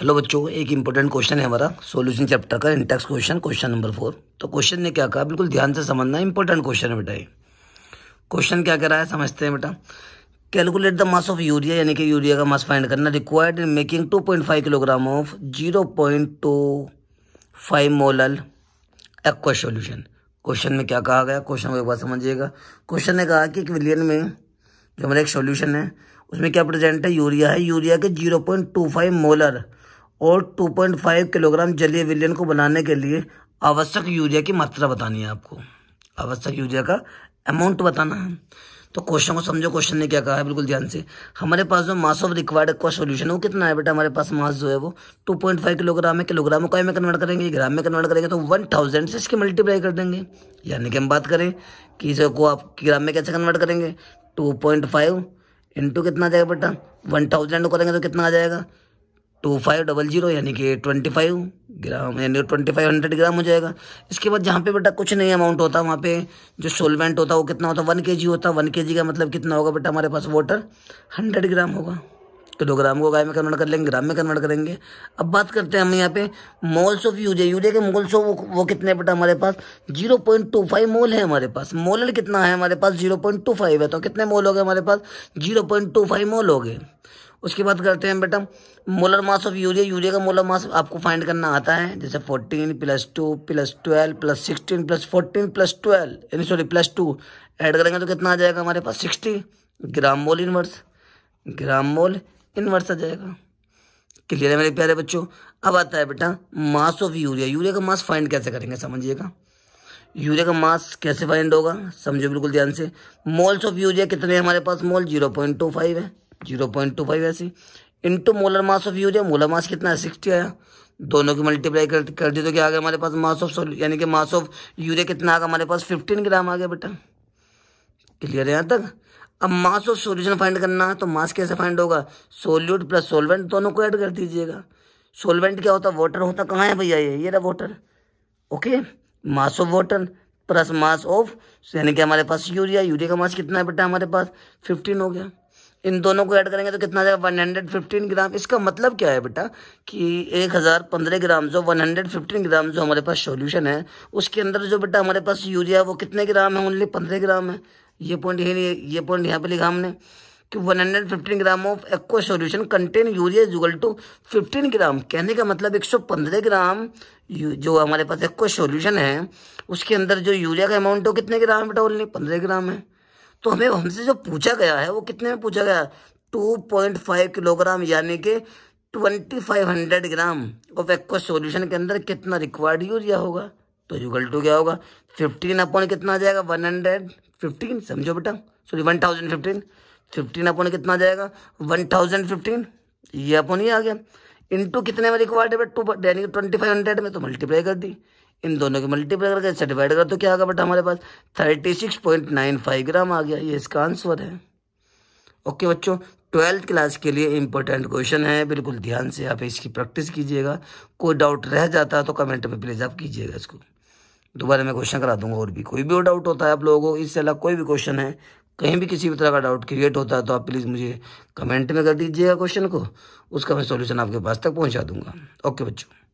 hello बच्चों एक important question है हमारा सॉल्यूशन चैप्टर का in text question question number four तो क्वेश्चन ने क्या कहा बिल्कुल ध्यान से समझना इंपॉर्टेंट क्वेश्चन है बेटा ये क्वेश्चन क्या कह रहा है समझते हैं बेटा calculate the mass of urea यानी कि यूरिया का मास फाइंड करना required in making two point five kilogram of zero point two five molal aqua solution question में क्या कहा गया क्वेश्चन को एक बार समझिएगा क्वेश्चन ने कहा कि एक विलियन में जो हमारा एक सोल्यूशन है उसमें क्या प्रेजेंट है यूरिया है यूरिया के zero point two five molar और 2.5 किलोग्राम जलीय विलयन को बनाने के लिए आवश्यक यूरिया की मात्रा बतानी है आपको आवश्यक यूरिया का अमाउंट बताना है तो क्वेश्चन को समझो क्वेश्चन ने क्या कहा है बिल्कुल ध्यान से हमारे पास जो mass of required aqua solution है वो कितना है बेटा हमारे पास मास जो है वो 2.5 किलोग्राम है किलोग्राम को में कन्वर्ट करेंगे ग्राम में कन्वर्ट करेंगे तो 1000 से इसकी मल्टीप्लाई कर देंगे यानी कि हम बात करें कि इसको आप ग्राम में कैसे कन्वर्ट करेंगे टू पॉइंट फाइव इंटू कितना आ जाएगा बेटा वन थाउजेंड करेंगे तो कितना आ जाएगा टू फाइव डबल जीरो यानी कि ट्वेंटी फाइव ग्राम यानी ट्वेंटी फाइव हंड्रेड ग्राम हो जाएगा इसके बाद जहाँ पे बेटा कुछ नहीं अमाउंट होता वहाँ पे जो सोलवेंट होता है वो कितना होता है वन के जी होता है वन के जी का मतलब कितना होगा बेटा हमारे पास वाटर हंड्रेड ग्राम होगा किलोग्राम तो को गाय में कन्वर्ट कर लेंगे ग्राम में कन्वर्ट करेंगे अब बात करते हैं हम यहाँ पे मोल्स ऑफ यूज है यूरिया के मोल्स वो वो कितने बेटा हमारे पास zero point two five mole है हमारे पास मोल कितना है हमारे पास जीरो पॉइंट टू फाइव है तो कितने मोल हो गए हमारे पास zero point two five mole हो गए उसके बाद करते हैं बेटा molar mass of urea urea का मोलर मास आपको फाइंड करना आता है जैसे fourteen plus two plus twelve plus sixteen plus fourteen plus twelve यानी सॉरी प्लस टू ऐड करेंगे तो कितना आ जाएगा हमारे पास sixty gram mole inverse gram mole inverse आ जाएगा क्लियर है मेरे प्यारे बच्चों अब आता है बेटा मास ऑफ यूरिया यूरिया का मास फाइंड कैसे करेंगे समझिएगा यूरिया का मास कैसे फाइंड होगा समझो बिल्कुल ध्यान से मोल्स ऑफ यूरिया कितने हमारे पास mole zero point two five है जीरो पॉइंट टू फाइव ऐसी into molar mass of urea molar mass कितना है सिक्सटी आया दोनों की मल्टीप्लाई कर कर दी तो क्या आ गया हमारे पास मास ऑफ यानी कि मास ऑफ यूरिया कितना आ गया हमारे पास फिफ्टीन ग्राम आ गया बेटा क्लियर है यहाँ तक अब मास ऑफ सोल्यूशन फाइंड करना है तो मास कैसे फाइंड होगा सोल्यूट प्लस सोलवेंट दोनों को ऐड कर दीजिएगा सोलवेंट क्या होता है वाटर होता कहाँ है भैया ये ये रहा water okay mass of water plus mass of यानी कि हमारे पास यूरिया यूरिया का मास कितना है बेटा हमारे पास फिफ्टीन हो गया इन दोनों को ऐड करेंगे तो कितना जाएगा वन हंड्रेड फिफ्टीन ग्राम इसका मतलब क्या है बेटा कि एक हज़ार पंद्रह ग्राम जो वन हंड्रेड फिफ्टीन ग्राम जो हमारे पास सॉल्यूशन है उसके अंदर जो बेटा हमारे पास यूरिया वो कितने ग्राम है ओनली पंद्रह ग्राम है ये पॉइंट नहीं ये पॉइंट यहाँ पे लिखा हमने कि 115 gram of aqua solution contain urea equal to fifteen gram कहने का मतलब पंद्रह ग्राम जो हमारे पास एक्वा सोल्यूशन है उसके अंदर जो यूरिया का अमाउंट हो कितने ग्राम बेटा ओनली पंद्रह ग्राम है तो हमें हमसे जो पूछा गया है वो कितने में पूछा गया टू पॉइंट फाइव किलोग्राम यानी कि twenty five hundred gram of aqua solution के अंदर कितना रिक्वायर्ड यूरिया होगा तो यूगल टू क्या होगा फिफ्टीन अपॉन कितना आ जाएगा वन हंड्रेड फिफ्टीन समझो बेटा sorry one thousand fifteen fifteen upon कितना आ जाएगा वन थाउजेंड फिफ्टीन ये अपॉन ही आ गया इंटू कितने में रिक्वायर्ड है टू यानी कि ट्वेंटी फाइव हंड्रेड में तो मल्टीप्लाई कर दी इन दोनों के मल्टीप्लाई करके सर्टिफाइड डिवाइड करो तो क्या गया बेटा हमारे पास thirty six point nine five gram आ गया ये इसका आंसर है ओके बच्चों ट्वेल्थ क्लास के लिए इंपॉर्टेंट क्वेश्चन है बिल्कुल ध्यान से आप इसकी प्रैक्टिस कीजिएगा कोई डाउट रह जाता है तो कमेंट में प्लीज़ आप कीजिएगा इसको दोबारा मैं क्वेश्चन करा दूंगा और भी कोई भी डाउट होता है आप लोगों को इससे अलग कोई भी क्वेश्चन है कहीं भी किसी भी तरह का डाउट क्रिएट होता है तो आप प्लीज़ मुझे कमेंट में कर दीजिएगा क्वेश्चन को उसका मैं सॉल्यूशन आपके पास तक पहुंचा दूंगा ओके बच्चों